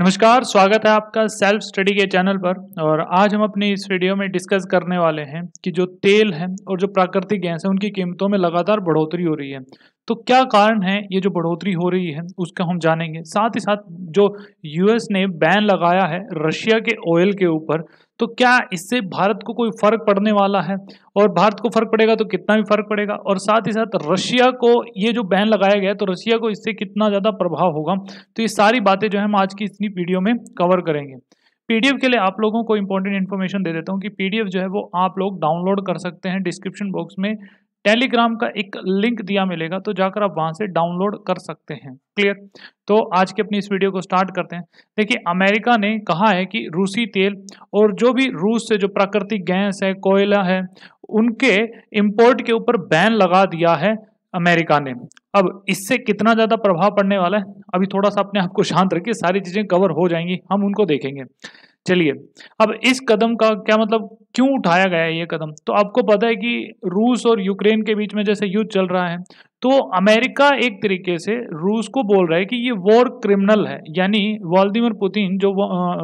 नमस्कार स्वागत है आपका सेल्फ स्टडी के चैनल पर और आज हम अपनी इस वीडियो में डिस्कस करने वाले हैं कि जो तेल है और जो प्राकृतिक गैस है उनकी कीमतों में लगातार बढ़ोतरी हो रही है तो क्या कारण है ये जो बढ़ोतरी हो रही है उसका हम जानेंगे साथ ही साथ जो यूएस ने बैन लगाया है रशिया के ऑयल के ऊपर तो क्या इससे भारत को कोई फर्क पड़ने वाला है और भारत को फर्क पड़ेगा तो कितना भी फर्क पड़ेगा और साथ ही साथ रशिया को ये जो बैन लगाया गया है तो रशिया को इससे कितना ज़्यादा प्रभाव होगा तो ये सारी बातें जो है हम आज की इतनी वीडियो में कवर करेंगे पीडीएफ के लिए आप लोगों को इंपॉर्टेंट इन्फॉर्मेशन दे देता हूँ कि पीडीएफ जो है वो आप लोग डाउनलोड कर सकते हैं डिस्क्रिप्शन बॉक्स में टेलीग्राम का एक लिंक दिया मिलेगा तो जाकर आप वहां से डाउनलोड कर सकते हैं क्लियर तो आज के अपनी इस वीडियो को स्टार्ट करते हैं देखिए अमेरिका ने कहा है कि रूसी तेल और जो भी रूस से जो प्राकृतिक गैस है कोयला है उनके इम्पोर्ट के ऊपर बैन लगा दिया है अमेरिका ने अब इससे कितना ज़्यादा प्रभाव पड़ने वाला है अभी थोड़ा सा अपने आप को शांत रखिए सारी चीज़ें कवर हो जाएंगी हम उनको देखेंगे चलिए अब इस कदम का क्या मतलब क्यों उठाया गया है ये कदम तो आपको पता है कि रूस और यूक्रेन के बीच में जैसे युद्ध चल रहा है तो अमेरिका एक तरीके से रूस को बोल रहा है कि ये वॉर क्रिमिनल है यानी व्लादिमिर पुतिन जो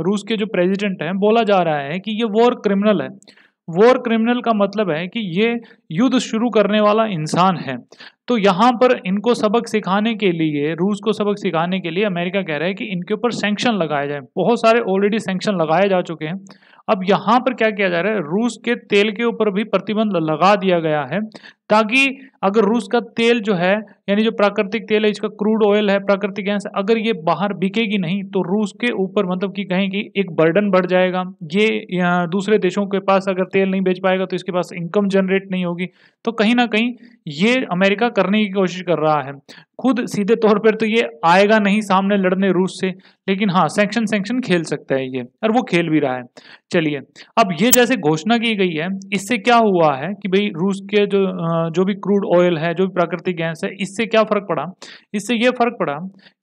रूस के जो प्रेसिडेंट हैं बोला जा रहा है कि ये वॉर क्रिमिनल है वॉर क्रिमिनल का मतलब है कि ये युद्ध शुरू करने वाला इंसान है तो यहाँ पर इनको सबक सिखाने के लिए रूस को सबक सिखाने के लिए अमेरिका कह रहा है कि इनके ऊपर सेंक्शन लगाया जाए बहुत सारे ऑलरेडी सेंक्शन लगाए जा चुके हैं अब यहाँ पर क्या किया जा रहा है रूस के तेल के ऊपर भी प्रतिबंध लगा दिया गया है ताकि अगर रूस का तेल जो है यानी जो प्राकृतिक तेल है इसका क्रूड ऑयल है प्राकृतिक गैस अगर ये बाहर बिकेगी नहीं तो रूस के ऊपर मतलब कि कहें कि एक बर्डन बढ़ जाएगा ये दूसरे देशों के पास अगर तेल नहीं बेच पाएगा तो इसके पास इनकम जनरेट नहीं होगी तो कहीं ना कहीं ये अमेरिका करने की कोशिश कर रहा है खुद सीधे तौर पर तो ये आएगा नहीं सामने लड़ने रूस से लेकिन हाँ सेंक्शन सेंक्शन खेल सकता है ये और वो खेल भी रहा है चलिए अब ये जैसे घोषणा की गई है इससे क्या हुआ है कि भाई रूस के जो जो भी क्रूड ऑयल है जो भी प्राकृतिक गैस है इससे क्या फ़र्क पड़ा इससे ये फ़र्क पड़ा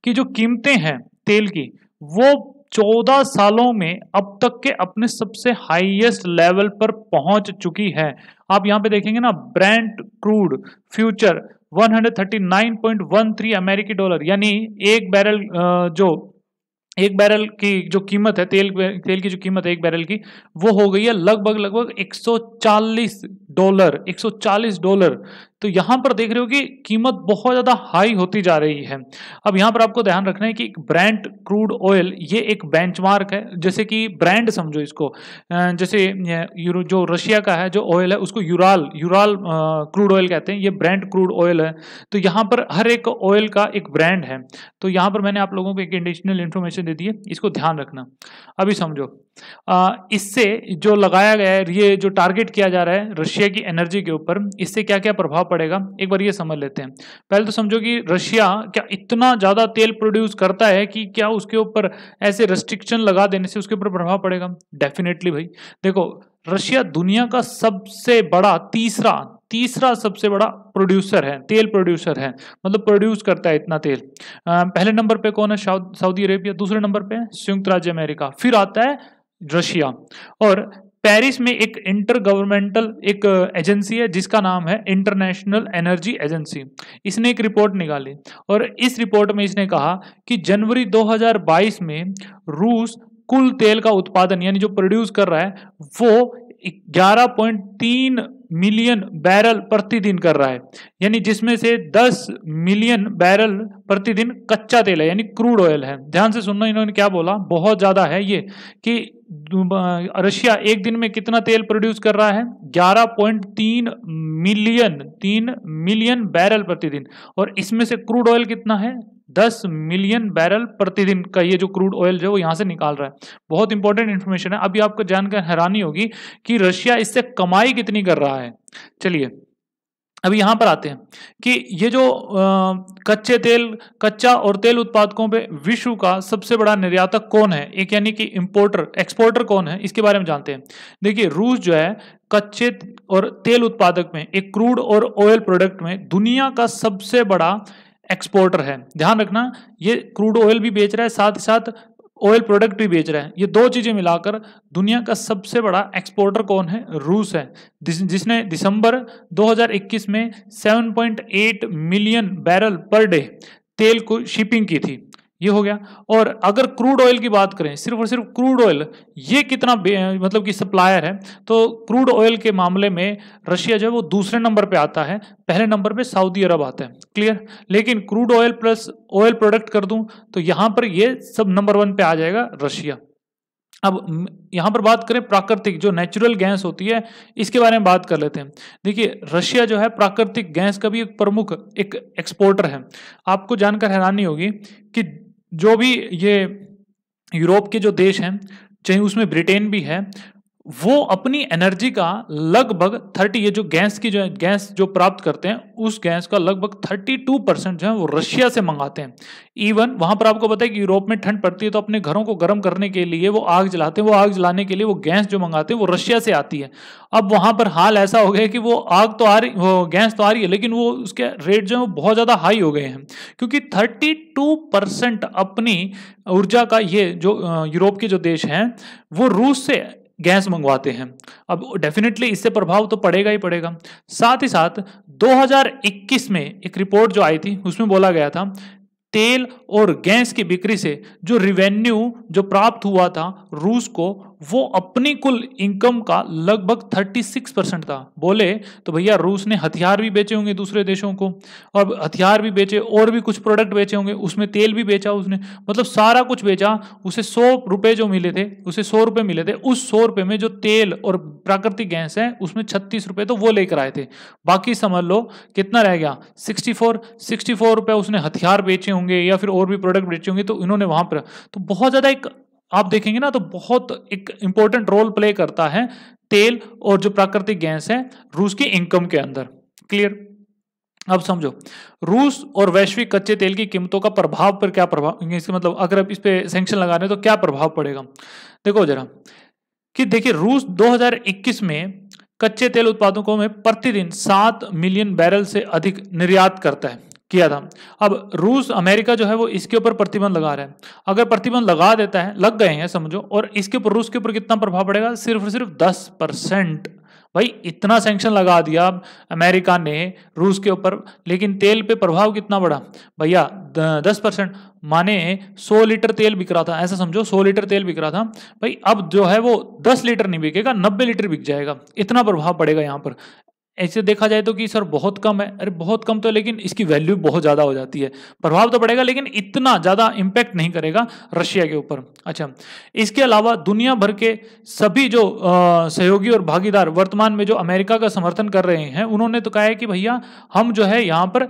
कि जो कीमतें हैं तेल की वो चौदह सालों में अब तक के अपने सबसे हाईएस्ट लेवल पर पहुंच चुकी है आप यहां पे देखेंगे ना ब्रांड क्रूड फ्यूचर 139.13 अमेरिकी डॉलर यानी एक बैरल जो एक बैरल की जो कीमत है तेल तेल की जो कीमत है एक बैरल की वो हो गई है लगभग लगभग 140 डॉलर 140 डॉलर तो यहाँ पर देख रहे हो कि कीमत बहुत ज़्यादा हाई होती जा रही है अब यहाँ पर आपको ध्यान रखना है कि ब्रांड क्रूड ऑयल ये एक बेंचमार्क है जैसे कि ब्रांड समझो इसको जैसे जो रशिया का है जो ऑयल है उसको यूराल यूराल क्रूड ऑयल कहते हैं ये ब्रांड क्रूड ऑयल है तो यहाँ पर हर एक ऑयल का एक ब्रांड है तो यहाँ पर मैंने आप लोगों को एक इंडिशनल इन्फॉर्मेशन दे दिए इसको ध्यान रखना अभी समझो आ, इससे जो लगाया गया है ये जो टारगेट किया जा रहा है रशिया की एनर्जी के ऊपर इससे क्या क्या प्रभाव पड़ेगा एक बार ये समझ लेते हैं पहले तो समझो कि रशिया क्या इतना ज़्यादा तेल प्रोड्यूस करता है कि क्या उसके ऊपर ऐसे रेस्ट्रिक्शन लगा देने से उसके ऊपर प्रभाव पड़ेगा डेफिनेटली भाई देखो रशिया दुनिया का सबसे बड़ा तीसरा तीसरा सबसे बड़ा प्रोड्यूसर है तेल प्रोड्यूसर है मतलब प्रोड्यूस करता है इतना तेल पहले नंबर पे कौन है सऊदी अरेबिया दूसरे नंबर पे संयुक्त राज्य अमेरिका फिर आता है रशिया और पेरिस में एक इंटर गवर्नमेंटल एक एजेंसी है जिसका नाम है इंटरनेशनल एनर्जी एजेंसी इसने एक रिपोर्ट निकाली और इस रिपोर्ट में इसने कहा कि जनवरी 2022 में रूस कुल तेल का उत्पादन यानी जो प्रोड्यूस कर रहा है वो 11.3 मिलियन बैरल प्रतिदिन कर रहा है यानी जिसमें से 10 मिलियन बैरल प्रतिदिन कच्चा तेल है यानी क्रूड ऑयल है ध्यान से सुनना इन्होंने क्या बोला बहुत ज़्यादा है ये कि रशिया एक दिन में कितना तेल प्रोड्यूस कर रहा है 11.3 मिलियन 3 मिलियन बैरल प्रतिदिन और इसमें से क्रूड ऑयल कितना है दस मिलियन बैरल प्रतिदिन का ये जो क्रूड ऑयल जो है वो यहाँ से निकाल रहा है बहुत इंपॉर्टेंट इन्फॉर्मेशन है अभी आपको जानकर हैरानी होगी कि रशिया इससे कमाई कितनी कर रहा है चलिए अब यहाँ पर आते हैं कि ये जो आ, कच्चे तेल कच्चा और तेल उत्पादकों पे विश्व का सबसे बड़ा निर्यातक कौन है एक यानी कि इंपोर्टर एक्सपोर्टर कौन है इसके बारे में जानते हैं देखिए रूस जो है कच्चे और तेल उत्पादक में एक क्रूड और ऑयल प्रोडक्ट में दुनिया का सबसे बड़ा एक्सपोर्टर है ध्यान रखना ये क्रूड ऑयल भी बेच रहा है साथ ही साथ ऑयल प्रोडक्ट भी बेच रहा है ये दो चीज़ें मिलाकर दुनिया का सबसे बड़ा एक्सपोर्टर कौन है रूस है जिसने दिसंबर 2021 में 7.8 मिलियन बैरल पर डे तेल को शिपिंग की थी ये हो गया और अगर क्रूड ऑयल की बात करें सिर्फ और सिर्फ क्रूड ऑयल ये कितना मतलब कि सप्लायर है तो क्रूड ऑयल के मामले में रशिया जो है वो दूसरे नंबर पे आता है पहले नंबर पे सऊदी अरब आता है क्लियर लेकिन crude oil plus oil product कर दूं तो यहाँ पर ये सब नंबर वन पे आ जाएगा रशिया अब यहाँ पर बात करें प्राकृतिक जो नेचुरल गैस होती है इसके बारे में बात कर लेते हैं देखिए रशिया जो है प्राकृतिक गैस का भी एक प्रमुख एक एक्सपोर्टर है आपको जानकर हैरानी होगी कि जो भी ये यूरोप के जो देश हैं चाहे उसमें ब्रिटेन भी है वो अपनी एनर्जी का लगभग थर्टी ये जो गैस की जो गैस जो प्राप्त करते हैं उस गैस का लगभग थर्टी टू परसेंट जो है वो रशिया से मंगाते हैं इवन वहां पर आपको पता है कि यूरोप में ठंड पड़ती है तो अपने घरों को गर्म करने के लिए वो आग जलाते हैं वो आग जलाने के लिए वो गैस जो मंगाते हैं वो रशिया से आती है अब वहां पर हाल ऐसा हो गया कि वो आग तो आ रही गैस तो आ रही है लेकिन वो उसके रेट जो है वो बहुत ज़्यादा हाई हो गए हैं क्योंकि थर्टी टू परसेंट अपनी ऊर्जा का ये जो यूरोप के जो देश हैं वो रूस से गैस मंगवाते हैं अब डेफिनेटली इससे प्रभाव तो पड़ेगा ही पड़ेगा साथ ही साथ 2021 में एक रिपोर्ट जो आई थी उसमें बोला गया था तेल और गैस की बिक्री से जो रिवेन्यू जो प्राप्त हुआ था रूस को वो अपनी कुल इनकम का लगभग 36 परसेंट था बोले तो भैया रूस ने हथियार भी बेचे होंगे दूसरे देशों को और हथियार भी बेचे और भी कुछ प्रोडक्ट बेचे होंगे उसमें तेल भी बेचा उसने मतलब सारा कुछ बेचा उसे सौ रुपये जो मिले थे उसे सौ रुपये मिले थे उस सौ रुपये में जो तेल और प्राकृतिक गैस है उसमें छत्तीस रुपये तो वो लेकर आए थे बाकी समझ लो कितना रह गया सिक्सटी फोर सिक्सटी फोर रुपये उसने हथियार बेचे होंगे या फिर और भी प्रोडक्ट बेचे होंगे तो इन्होंने वहाँ पर तो बहुत ज़्यादा एक आप देखेंगे ना तो बहुत एक इंपॉर्टेंट रोल प्ले करता है तेल और जो प्राकृतिक गैस है रूस की इनकम के अंदर क्लियर अब समझो रूस और वैश्विक कच्चे तेल की कीमतों का प्रभाव पर क्या प्रभाव इसके मतलब अगर आप इस पर सेंक्शन लगा रहे तो क्या प्रभाव पड़ेगा देखो जरा कि देखिए रूस 2021 में कच्चे तेल उत्पादकों में प्रतिदिन सात मिलियन बैरल से अधिक निर्यात करता है किया था अब रूस अमेरिका जो है वो इसके ऊपर प्रतिबंध लगा रहा है अगर प्रतिबंध लगा देता है लग गए हैं समझो और इसके ऊपर रूस के ऊपर कितना प्रभाव पड़ेगा सिर्फ और सिर्फ दस परसेंट भाई इतना सेंक्शन लगा दिया अमेरिका ने रूस के ऊपर लेकिन तेल पे प्रभाव कितना बढ़ा भैया दस परसेंट माने सौ लीटर तेल बिक रहा था ऐसा समझो सौ लीटर तेल बिक रहा था भाई अब जो है वो दस लीटर नहीं बिकेगा नब्बे लीटर बिक जाएगा इतना प्रभाव पड़ेगा यहाँ पर ऐसे देखा जाए तो कि सर बहुत कम है अरे बहुत कम तो है लेकिन इसकी वैल्यू बहुत ज़्यादा हो जाती है प्रभाव तो पड़ेगा लेकिन इतना ज़्यादा इम्पैक्ट नहीं करेगा रशिया के ऊपर अच्छा इसके अलावा दुनिया भर के सभी जो आ, सहयोगी और भागीदार वर्तमान में जो अमेरिका का समर्थन कर रहे हैं उन्होंने तो कहा है कि भैया हम जो है यहाँ पर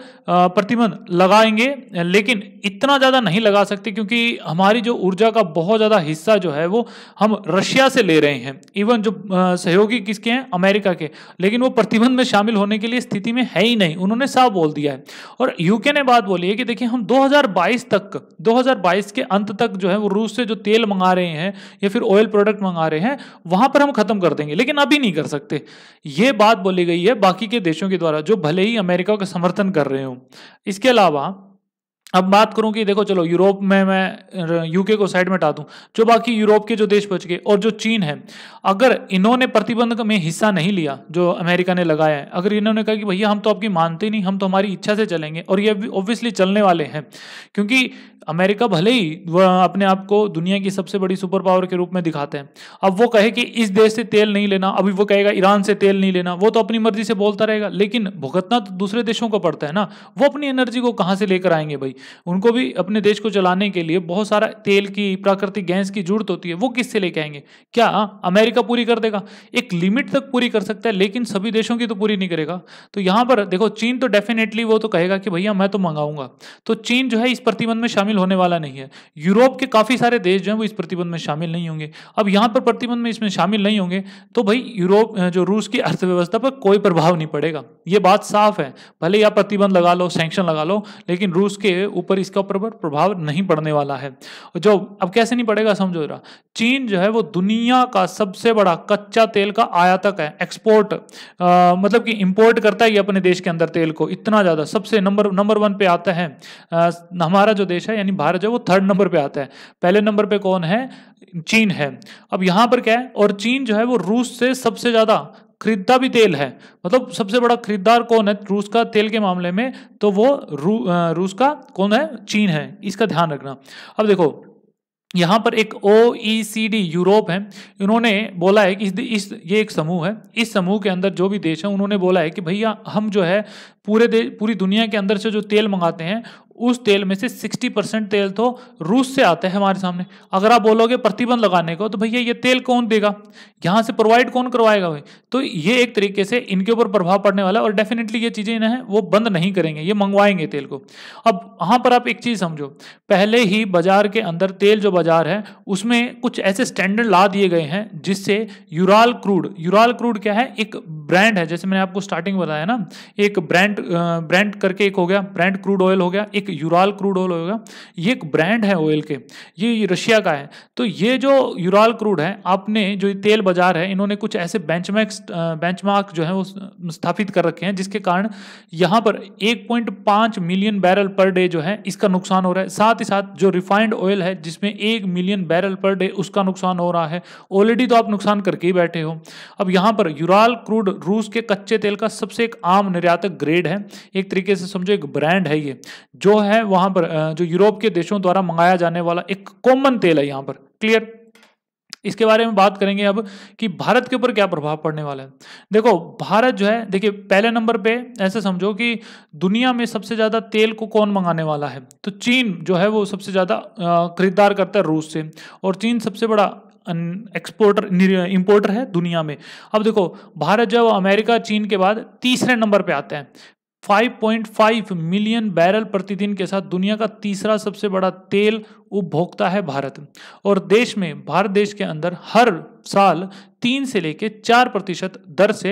प्रतिबंध लगाएंगे लेकिन इतना ज़्यादा नहीं लगा सकते क्योंकि हमारी जो ऊर्जा का बहुत ज़्यादा हिस्सा जो है वो हम रशिया से ले रहे हैं इवन जो सहयोगी किसके हैं अमेरिका के लेकिन वो प्रतिबंध में शामिल होने के लिए स्थिति में है ही नहीं उन्होंने साफ बोल दिया है और यूके ने बात बोली है कि देखिए हम 2022 तक 2022 के अंत तक जो है वो रूस से जो तेल मंगा रहे हैं या फिर ऑयल प्रोडक्ट मंगा रहे हैं वहां पर हम खत्म कर देंगे लेकिन अभी नहीं कर सकते ये बात बोली गई है बाकी के देशों के द्वारा जो भले ही अमेरिका का समर्थन कर रहे हो इसके अलावा अब बात करूं कि देखो चलो यूरोप में मैं यूके को साइड में हटा दूं जो बाकी यूरोप के जो देश बच गए और जो चीन है अगर इन्होंने प्रतिबंध में हिस्सा नहीं लिया जो अमेरिका ने लगाया है अगर इन्होंने कहा कि भैया हम तो आपकी मानते नहीं हम तो हमारी इच्छा से चलेंगे और ये ऑब्वियसली चलने वाले हैं क्योंकि अमेरिका भले ही वह अपने आप को दुनिया की सबसे बड़ी सुपर पावर के रूप में दिखाते हैं अब वो कहे कि इस देश से तेल नहीं लेना अभी वो कहेगा ईरान से तेल नहीं लेना वो तो अपनी मर्जी से बोलता रहेगा लेकिन भुगतना तो दूसरे देशों को पड़ता है ना वो अपनी एनर्जी को कहाँ से लेकर आएंगे भाई उनको भी अपने देश को चलाने के लिए बहुत सारा तेल की प्राकृतिक गैस की जरूरत होती है वो किससे लेके आएंगे क्या अमेरिका पूरी कर देगा एक लिमिट तक पूरी कर सकता है लेकिन सभी देशों की तो पूरी नहीं करेगा तो यहाँ पर देखो चीन तो डेफिनेटली वो तो कहेगा कि भैया मैं तो मंगाऊंगा तो चीन जो है इस प्रतिबंध में शामिल शामिल होने वाला नहीं है यूरोप के काफ़ी सारे देश जो है वो इस प्रतिबंध में शामिल नहीं होंगे अब यहाँ पर प्रतिबंध में इसमें शामिल नहीं होंगे तो भाई यूरोप जो रूस की अर्थव्यवस्था पर कोई प्रभाव नहीं पड़ेगा ये बात साफ है भले या प्रतिबंध लगा लो सेंक्शन लगा लो लेकिन रूस के ऊपर इसका ऊपर प्रभाव नहीं पड़ने वाला है जो अब कैसे नहीं पड़ेगा समझो जरा चीन जो है वो दुनिया का सबसे बड़ा कच्चा तेल का आयातक है एक्सपोर्ट मतलब कि इंपोर्ट करता है अपने देश के अंदर तेल को इतना ज़्यादा सबसे नंबर नंबर वन पे आता है आ, हमारा जो देश है यानी भारत जो है वो थर्ड नंबर पे आता है पहले नंबर पे कौन है चीन है अब यहाँ पर क्या है और चीन जो है वो रूस से सबसे ज़्यादा खरीदता भी तेल है मतलब सबसे बड़ा खरीदार कौन है रूस का तेल के मामले में तो वो रू, रूस का कौन है चीन है इसका ध्यान रखना अब देखो यहाँ पर एक ओ e यूरोप है इन्होंने बोला है कि इस, इस ये एक समूह है इस समूह के अंदर जो भी देश हैं उन्होंने बोला है कि भैया हम जो है पूरे देश पूरी दुनिया के अंदर से जो तेल मंगाते हैं उस तेल में से 60 परसेंट तेल तो रूस से आता है हमारे सामने अगर आप बोलोगे प्रतिबंध लगाने को तो भैया ये तेल कौन देगा यहाँ से प्रोवाइड कौन करवाएगा भाई तो ये एक तरीके से इनके ऊपर प्रभाव पड़ने वाला है और डेफिनेटली ये चीज़ें इन्हें वो बंद नहीं करेंगे ये मंगवाएंगे तेल को अब वहाँ पर आप एक चीज़ समझो पहले ही बाजार के अंदर तेल जो बाजार है उसमें कुछ ऐसे स्टैंडर्ड ला दिए गए हैं जिससे यूराल क्रूड यूराल क्रूड क्या है एक ब्रांड है जैसे मैंने आपको स्टार्टिंग बताया ना एक ब्रांड ब्रांड करके एक हो गया ब्रांड क्रूड ऑयल हो गया एक एक यूराल क्रूड ऑयल होगा ये एक ब्रांड है ऑयल के ये रशिया का है तो ये जो यूराल क्रूड है आपने जो तेल बाजार है इन्होंने कुछ ऐसे बेंचमार्क बेंचमार्क जो है वो स्थापित कर रखे हैं जिसके कारण यहाँ पर 1.5 मिलियन बैरल पर डे जो है इसका नुकसान हो रहा है साथ ही साथ जो रिफाइंड ऑयल है जिसमें एक मिलियन बैरल पर डे उसका नुकसान हो रहा है ऑलरेडी तो आप नुकसान करके ही बैठे हो अब यहाँ पर यूराल क्रूड रूस के कच्चे तेल का सबसे एक आम निर्यातक ग्रेड है एक तरीके से समझो एक ब्रांड है ये जो है वहां पर जो यूरोप के देशों द्वारा मंगाया जाने वाला एक कॉमन तेल है यहां पर क्लियर इसके बारे में बात करेंगे अब कि भारत के ऊपर क्या प्रभाव पड़ने वाला है देखो भारत जो है देखिए पहले नंबर पे ऐसे समझो कि दुनिया में सबसे ज़्यादा तेल को कौन मंगाने वाला है तो चीन जो है वो सबसे ज़्यादा खरीदार करता है रूस से और चीन सबसे बड़ा एक्सपोर्टर इंपोर्टर है दुनिया में अब देखो भारत जो है वो अमेरिका चीन के बाद तीसरे नंबर पे आते हैं 5.5 मिलियन बैरल प्रतिदिन के साथ दुनिया का तीसरा सबसे बड़ा तेल उपभोक्ता है भारत और देश में भारत देश के अंदर हर साल तीन से लेकर चार प्रतिशत दर से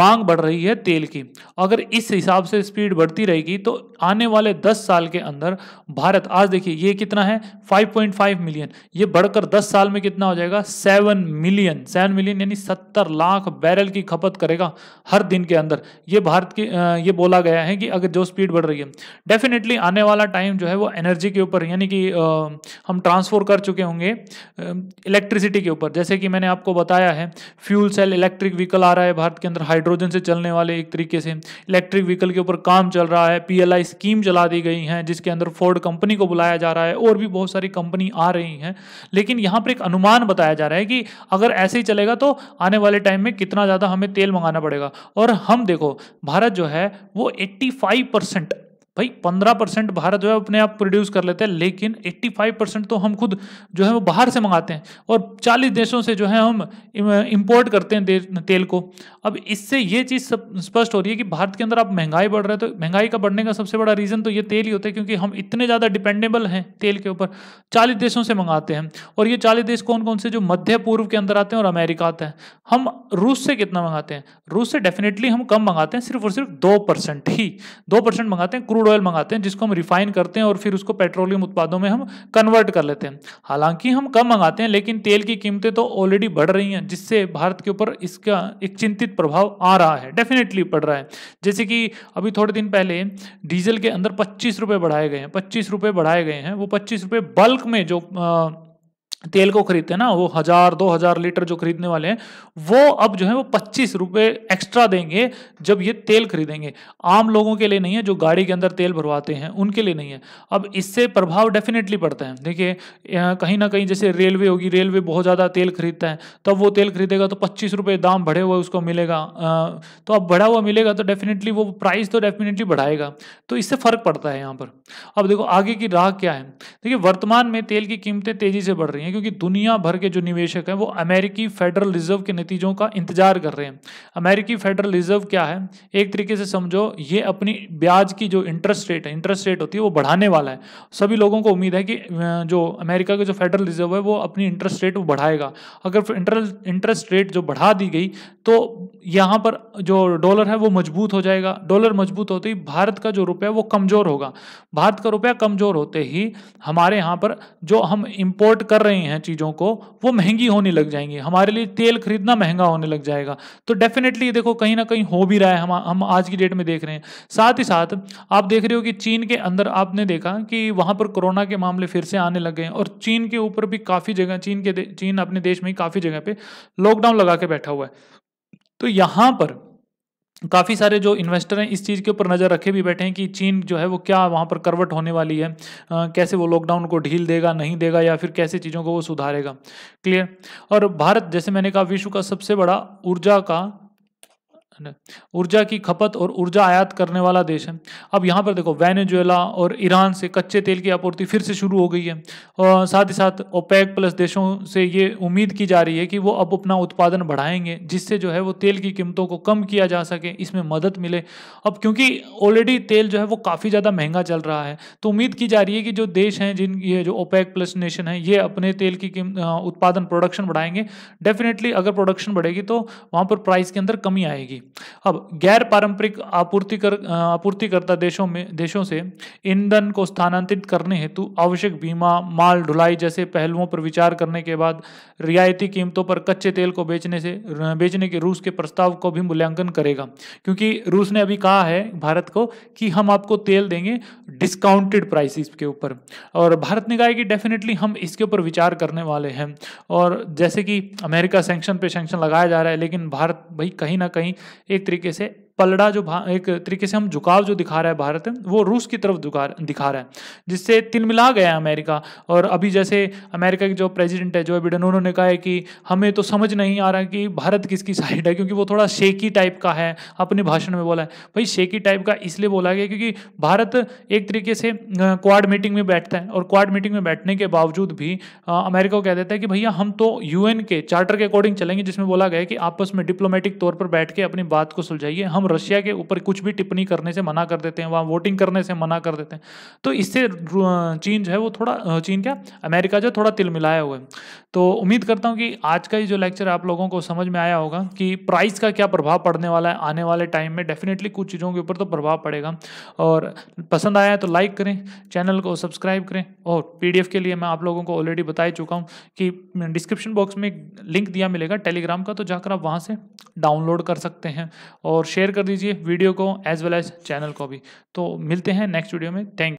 मांग बढ़ रही है तेल की अगर इस हिसाब से स्पीड बढ़ती रहेगी तो आने वाले दस साल के अंदर भारत आज देखिए ये कितना है 5.5 मिलियन ये बढ़कर दस साल में कितना हो जाएगा सेवन मिलियन सेवन मिलियन यानी सत्तर लाख बैरल की खपत करेगा हर दिन के अंदर ये भारत की ये बोला गया है कि अगर जो स्पीड बढ़ रही है डेफिनेटली आने वाला टाइम जो है वो एनर्जी के ऊपर यानी कि हम ट्रांसफोर कर चुके होंगे इलेक्ट्रिसिटी के ऊपर जैसे कि मैंने आपको बताया है फ्यूल सेल इलेक्ट्रिक व्हीकल आ रहा है भारत के अंदर हाइड्रोजन से चलने वाले एक तरीके से इलेक्ट्रिक व्हीकल के ऊपर काम चल रहा है पीएलआई स्कीम चला दी गई है जिसके अंदर फोर्ड कंपनी को बुलाया जा रहा है और भी बहुत सारी कंपनी आ रही हैं लेकिन यहाँ पर एक अनुमान बताया जा रहा है कि अगर ऐसे ही चलेगा तो आने वाले टाइम में कितना ज़्यादा हमें तेल मंगाना पड़ेगा और हम देखो भारत जो है वो एट्टी फाइव परसेंट भाई पंद्रह परसेंट भारत जो है अपने आप प्रोड्यूस कर लेते हैं लेकिन एट्टी फाइव परसेंट तो हम खुद जो है वो बाहर से मंगाते हैं और चालीस देशों से जो है हम इम्पोर्ट करते हैं तेल को अब इससे ये चीज़ स्पष्ट हो रही है कि भारत के अंदर आप महंगाई बढ़ रहे तो महंगाई का बढ़ने का सबसे बड़ा रीज़न तो ये तेल ही होता है क्योंकि हम इतने ज़्यादा डिपेंडेबल हैं तेल के ऊपर चालीस देशों से मंगाते हैं और ये चालीस देश कौन कौन से जो मध्य पूर्व के अंदर आते हैं और अमेरिका आता है हम रूस से कितना मंगाते हैं रूस से डेफिनेटली हम कम मंगाते हैं सिर्फ और सिर्फ दो परसेंट ही दो परसेंट मंगाते हैं क्रूड ऑयल मंगाते हैं जिसको हम रिफाइन करते हैं और फिर उसको पेट्रोलियम उत्पादों में हम कन्वर्ट कर लेते हैं हालांकि हम कम मंगाते हैं लेकिन तेल की कीमतें तो ऑलरेडी बढ़ रही हैं जिससे भारत के ऊपर इसका एक चिंतित प्रभाव आ रहा है डेफिनेटली पड़ रहा है जैसे कि अभी थोड़े दिन पहले डीजल के अंदर पच्चीस रुपये बढ़ाए गए हैं पच्चीस रुपये बढ़ाए गए हैं वो पच्चीस रुपये बल्क में जो आ, तेल को खरीदते हैं ना वो हजार दो हजार लीटर जो खरीदने वाले हैं वो अब जो है वो पच्चीस रुपये एक्स्ट्रा देंगे जब ये तेल खरीदेंगे आम लोगों के लिए नहीं है जो गाड़ी के अंदर तेल भरवाते हैं उनके लिए नहीं है अब इससे प्रभाव डेफिनेटली पड़ता है देखिए कहीं ना कहीं जैसे रेलवे होगी रेलवे बहुत ज़्यादा तेल खरीदता है तब वो तेल खरीदेगा तो पच्चीस रुपये दाम बढ़े हुए उसको मिलेगा तो अब बढ़ा हुआ मिलेगा तो डेफिनेटली वो प्राइस तो डेफिनेटली बढ़ाएगा तो इससे फ़र्क पड़ता है यहाँ पर अब देखो आगे की राह क्या है देखिए वर्तमान में तेल की कीमतें तेज़ी से बढ़ रही हैं हैं क्योंकि दुनिया भर के जो निवेशक हैं वो अमेरिकी फेडरल रिजर्व के नतीजों का इंतजार कर रहे हैं अमेरिकी फेडरल रिजर्व क्या है एक तरीके से समझो ये अपनी ब्याज की जो इंटरेस्ट रेट है इंटरेस्ट रेट होती है वो बढ़ाने वाला है सभी लोगों को उम्मीद है कि जो अमेरिका का जो फेडरल रिजर्व है वो अपनी इंटरेस्ट रेट वो बढ़ाएगा अगर इंटरेस्ट रेट जो बढ़ा दी गई तो यहाँ पर जो डॉलर है वो मजबूत हो जाएगा डॉलर मजबूत होते ही भारत का जो रुपया वो कमज़ोर होगा भारत का रुपया कमज़ोर होते ही हमारे यहाँ पर जो हम इम्पोर्ट कर रहे रहे हैं चीज़ों को वो महंगी होने लग जाएंगी हमारे लिए तेल खरीदना महंगा होने लग जाएगा तो डेफिनेटली देखो कहीं ना कहीं हो भी रहा है हम हम आज की डेट में देख रहे हैं साथ ही साथ आप देख रहे हो कि चीन के अंदर आपने देखा कि वहाँ पर कोरोना के मामले फिर से आने लग गए और चीन के ऊपर भी काफ़ी जगह चीन के चीन अपने देश में काफ़ी जगह पर लॉकडाउन लगा के बैठा हुआ है तो यहाँ पर काफ़ी सारे जो इन्वेस्टर हैं इस चीज़ के ऊपर नज़र रखे भी बैठे हैं कि चीन जो है वो क्या वहाँ पर करवट होने वाली है आ, कैसे वो लॉकडाउन को ढील देगा नहीं देगा या फिर कैसे चीज़ों को वो सुधारेगा क्लियर और भारत जैसे मैंने कहा विश्व का सबसे बड़ा ऊर्जा का ऊर्जा की खपत और ऊर्जा आयात करने वाला देश है अब यहाँ पर देखो वेनेजुएला और ईरान से कच्चे तेल की आपूर्ति फिर से शुरू हो गई है और साथ ही साथ ओपेक प्लस देशों से ये उम्मीद की जा रही है कि वो अब अपना उत्पादन बढ़ाएंगे जिससे जो है वो तेल की कीमतों को कम किया जा सके इसमें मदद मिले अब क्योंकि ऑलरेडी तेल जो है वो काफ़ी ज़्यादा महंगा चल रहा है तो उम्मीद की जा रही है कि जो देश हैं जिन ये जो ओपेक प्लस नेशन है ये अपने तेल की उत्पादन प्रोडक्शन बढ़ाएंगे डेफिनेटली अगर प्रोडक्शन बढ़ेगी तो वहाँ पर प्राइस के अंदर कमी आएगी अब गैर पारंपरिक आपूर्ति कर आपूर्तिकर्ता देशों में देशों से ईंधन को स्थानांतरित करने हेतु आवश्यक बीमा माल ढुलाई जैसे पहलुओं पर विचार करने के बाद रियायती कीमतों पर कच्चे तेल को बेचने से बेचने के रूस के प्रस्ताव को भी मूल्यांकन करेगा क्योंकि रूस ने अभी कहा है भारत को कि हम आपको तेल देंगे डिस्काउंटेड प्राइसिस के ऊपर और भारत ने कहा कि डेफिनेटली हम इसके ऊपर विचार करने वाले हैं और जैसे कि अमेरिका सेंक्शन पर सैंक्शन लगाया जा रहा है लेकिन भारत भाई कहीं ना कहीं y tríquese पलड़ा जो एक तरीके से हम झुकाव जो दिखा रहा है भारत वो रूस की तरफ दिखा रहा है जिससे मिला गया है अमेरिका और अभी जैसे अमेरिका के जो प्रेसिडेंट है जो बिडन उन्होंने कहा है कि हमें तो समझ नहीं आ रहा कि भारत किसकी साइड है क्योंकि वो थोड़ा शेकी टाइप का है अपने भाषण में बोला है भाई शेकी टाइप का इसलिए बोला गया क्योंकि भारत एक तरीके से क्वाड मीटिंग में बैठता है और क्वाड मीटिंग में बैठने के बावजूद भी अमेरिका को कह देता है कि भैया हम तो यू के चार्टर के अकॉर्डिंग चलेंगे जिसमें बोला गया कि आपस में डिप्लोमेटिक तौर पर बैठ के अपनी बात को सुलझाइए हम रशिया के ऊपर कुछ भी टिप्पणी करने से मना कर देते हैं वहाँ वोटिंग करने से मना कर देते हैं तो इससे चीन जो है वो थोड़ा चीन क्या अमेरिका जो थोड़ा तिल मिलाया हुआ है तो उम्मीद करता हूँ कि आज का ही जो लेक्चर आप लोगों को समझ में आया होगा कि प्राइस का क्या प्रभाव पड़ने वाला है आने वाले टाइम में डेफिनेटली कुछ चीज़ों के ऊपर तो प्रभाव पड़ेगा और पसंद आया है तो लाइक करें चैनल को सब्सक्राइब करें और पीडीएफ के लिए मैं आप लोगों को ऑलरेडी बता ही चुका हूँ कि डिस्क्रिप्शन बॉक्स में लिंक दिया मिलेगा टेलीग्राम का तो जाकर आप वहाँ से डाउनलोड कर सकते हैं और शेयर कर दीजिए वीडियो को एज वेल एज चैनल को भी तो मिलते हैं नेक्स्ट वीडियो में थैंक